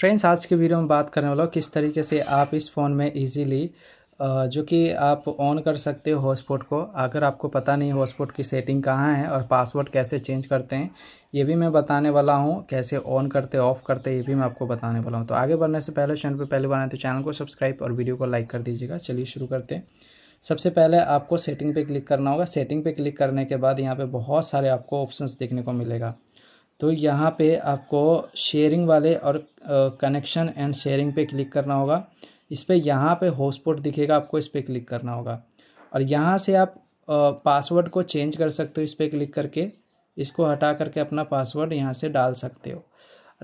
friends आज के video में बात करने वाला हूँ किस तरीके से आप इस फ़ोन में इजीली जो कि आप ऑन कर सकते हो हॉटस्पॉट को अगर आपको पता नहीं हॉटस्पॉट की सेटिंग कहाँ है और पासवर्ड कैसे चेंज करते हैं ये भी मैं बताने वाला हूँ कैसे ऑन करते ऑफ़ करते ये भी मैं आपको बताने वाला हूँ तो आगे बढ़ने से पहले चैनल पर पहले बनाए तो चैनल को सब्सक्राइब और वीडियो को लाइक कर दीजिएगा चलिए शुरू करते हैं सबसे पहले आपको सेटिंग पे क्लिक करना होगा सेटिंग पे क्लिक करने के बाद यहाँ पे बहुत सारे आपको ऑप्शंस देखने को मिलेगा तो यहाँ पे आपको शेयरिंग वाले और कनेक्शन एंड शेयरिंग पे क्लिक करना होगा इस पर यहाँ पे हॉटस्पॉट दिखेगा आपको इस पर क्लिक करना होगा और यहाँ से आप पासवर्ड को चेंज कर सकते हो इस पर क्लिक करके इसको हटा करके अपना पासवर्ड यहाँ से डाल सकते हो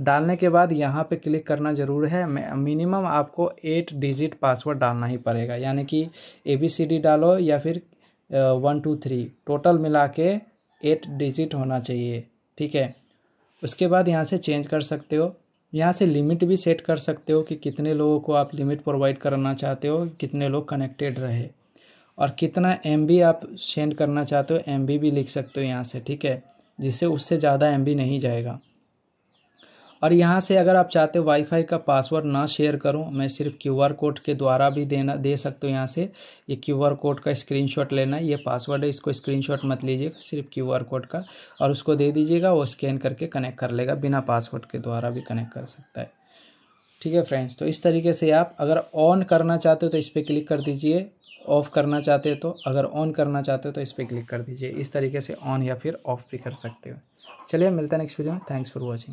डालने के बाद यहाँ पे क्लिक करना ज़रूर है मिनिमम आपको एट डिजिट पासवर्ड डालना ही पड़ेगा यानी कि ए बी सी डी डालो या फिर वन टू थ्री टोटल मिला के एट डिजिट होना चाहिए ठीक है उसके बाद यहाँ से चेंज कर सकते हो यहाँ से लिमिट भी सेट कर सकते हो कि कितने लोगों को आप लिमिट प्रोवाइड करना चाहते हो कितने लोग कनेक्टेड रहे और कितना एम आप सेंड करना चाहते हो एम भी लिख सकते हो यहाँ से ठीक है जिससे उससे ज़्यादा एम नहीं जाएगा और यहाँ से अगर आप चाहते हो वाईफाई का पासवर्ड ना शेयर करूँ मैं सिर्फ क्यूआर कोड के द्वारा भी देना दे सकते हो यहाँ से ये क्यूआर कोड का स्क्रीनशॉट लेना है ये पासवर्ड है इसको स्क्रीनशॉट मत लीजिएगा सिर्फ क्यूआर कोड का और उसको दे दीजिएगा वो स्कैन करके कनेक्ट कर लेगा बिना पासवर्ड के द्वारा भी कनेक्ट कर सकता है ठीक है फ्रेंड्स तो इस तरीके से आप अगर ऑन करना चाहते हो तो इस पर क्लिक कर दीजिए ऑफ़ करना चाहते हो तो अगर ऑन करना चाहते हो तो इस पर क्लिक कर दीजिए इस तरीके से ऑन या फिर ऑफ़ भी कर सकते हो चलिए मिलता है नेक्स्ट वीडियो में थैंक्स फॉर वॉचिंग